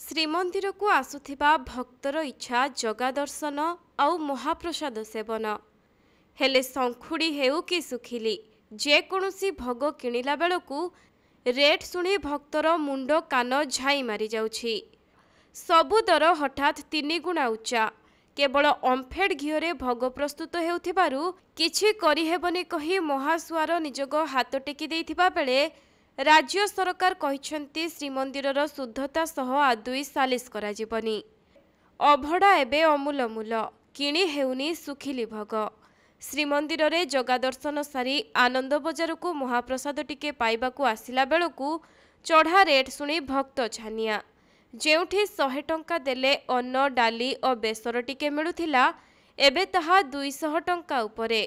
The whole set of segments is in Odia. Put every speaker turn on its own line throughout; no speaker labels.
ଶ୍ରୀମନ୍ଦିରକୁ ଆସୁଥିବା ଭକ୍ତର ଇଚ୍ଛା ଜଗାଦର୍ଶନ ଆଉ ମହାପ୍ରସାଦ ସେବନ ହେଲେ ଶଙ୍ଖୁଡ଼ି ହେଉ କି ଶୁଖିଲି ଯେକୌଣସି ଭୋଗ କିଣିଲା ବେଳକୁ ରେଟ୍ ଶୁଣି ଭକ୍ତର ମୁଣ୍ଡ କାନ ଝାଇ ମାରିଯାଉଛି ସବୁ ଦର ହଠାତ୍ ତିନି ଗୁଣା ଉଚ୍ଚା କେବଳ ଅମ୍ଫେଡ୍ ଘିଅରେ ଭୋଗ ପ୍ରସ୍ତୁତ ହେଉଥିବାରୁ କିଛି କରିହେବନି କହି ମହାଶୁଆର ନିଜକ ହାତ ଟେକି ଦେଇଥିବା ବେଳେ ରାଜ୍ୟ ସରକାର କହିଛନ୍ତି ଶ୍ରୀମନ୍ଦିରର ଶୁଦ୍ଧତା ସହ ଆଦୌ ସାଲିସ କରାଯିବନି ଅଭଡ଼ା ଏବେ ଅମୂଲମୂଲ କିଣି ହେଉନି ଶୁଖିଲି ଭୋଗ ଶ୍ରୀମନ୍ଦିରରେ ଜଗାଦର୍ଶନ ସାରି ଆନନ୍ଦ ବଜାରକୁ ମହାପ୍ରସାଦ ଟିକେ ପାଇବାକୁ ଆସିଲା ବେଳକୁ ଚଢ଼ା ରେଟ୍ ଶୁଣି ଭକ୍ତ ଛାନିଆ ଯେଉଁଠି ଶହେ ଟଙ୍କା ଦେଲେ ଅନ୍ନ ଡାଲି ଓ ବେସର ଟିକେ ମିଳୁଥିଲା ଏବେ ତାହା ଦୁଇଶହ ଟଙ୍କା ଉପରେ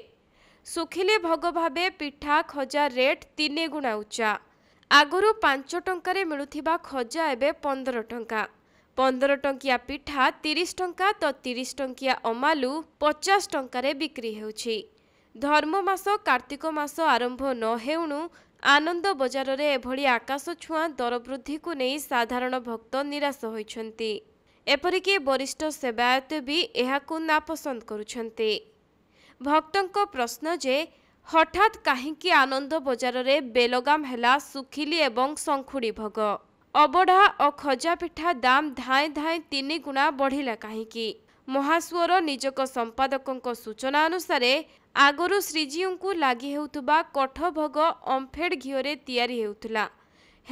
ଶୁଖିଲି ଭୋଗ ଭାବେ ପିଠା ଖଜା ରେଟ୍ ତିନିଗୁଣା ଉଚ୍ଚା ଆଗରୁ ପାଞ୍ଚ ଟଙ୍କାରେ ମିଳୁଥିବା ଖଜା ଏବେ ପନ୍ଦର ଟଙ୍କା ପନ୍ଦର ଟଙ୍କିଆ ପିଠା ତିରିଶ ଟଙ୍କା ତ ତିରିଶ ଟଙ୍କିଆ ଅମାଲୁ ପଚାଶ ଟଙ୍କାରେ ବିକ୍ରି ହେଉଛି ଧର୍ମ ମାସ କାର୍ତ୍ତିକ ମାସ ଆରମ୍ଭ ନ ହେଉଣୁ ଆନନ୍ଦ ବଜାରରେ ଏଭଳି ଆକାଶ ଛୁଆଁ ଦରବୃଦ୍ଧିକୁ ନେଇ ସାଧାରଣ ଭକ୍ତ ନିରାଶ ହୋଇଛନ୍ତି ଏପରିକି ବରିଷ୍ଠ ସେବାୟତ ବି ଏହାକୁ ନାପସନ୍ଦ କରୁଛନ୍ତି ଭକ୍ତଙ୍କ ପ୍ରଶ୍ନ ଯେ ହଠାତ୍ କାହିଁକି ଆନନ୍ଦ ବଜାରରେ ବେଲଗାମ ହେଲା ଶୁଖିଲି ଏବଂ ଶଙ୍ଖୁଡ଼ି ଭୋଗ ଅବଢ଼ା ଓ ଖଜାପିଠା ଦାମ ଧାଏଁ ଧାଏଁ ତିନି ଗୁଣା ବଢ଼ିଲା କାହିଁକି ମହାସୁଅର ନିଜକ ସମ୍ପାଦକଙ୍କ ସୂଚନା ଅନୁସାରେ ଆଗରୁ ଶ୍ରୀଜୀଉଙ୍କୁ ଲାଗି ହେଉଥିବା କଠ ଭୋଗ ଅମ୍ଫେଡ଼ ଘିଅରେ ତିଆରି ହେଉଥିଲା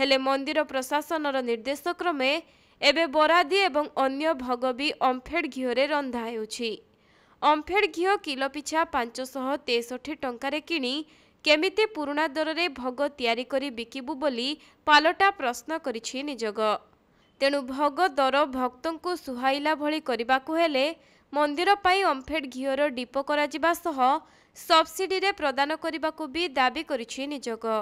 ହେଲେ ମନ୍ଦିର ପ୍ରଶାସନର ନିର୍ଦ୍ଦେଶକ୍ରମେ ଏବେ ବରାଦି ଏବଂ ଅନ୍ୟ ଭୋଗ ବି ଅମ୍ଫେଡ଼ ଘିଅରେ ରନ୍ଧା ହେଉଛି ଅମ୍ଫେଡ୍ ଘିଅ କିଲୋ ପିଛା ପାଞ୍ଚଶହ ତେଷଠି ଟଙ୍କାରେ କିଣି କେମିତି ପୁରୁଣା ଦରରେ ଭୋଗ ତିଆରି କରି ବିକିବୁ ବୋଲି ପାଲଟା ପ୍ରଶ୍ନ କରିଛି ନିଯୋଗ ତେଣୁ ଭୋଗ ଦର ଭକ୍ତଙ୍କୁ ସୁହାଇଲା ଭଳି କରିବାକୁ ହେଲେ ମନ୍ଦିର ପାଇଁ ଅମ୍ଫେଡ୍ ଘିଅର ଡିପୋ କରାଯିବା ସହ ସବ୍ସିଡିରେ ପ୍ରଦାନ କରିବାକୁ ବି ଦାବି କରିଛି ନିଯୋଗ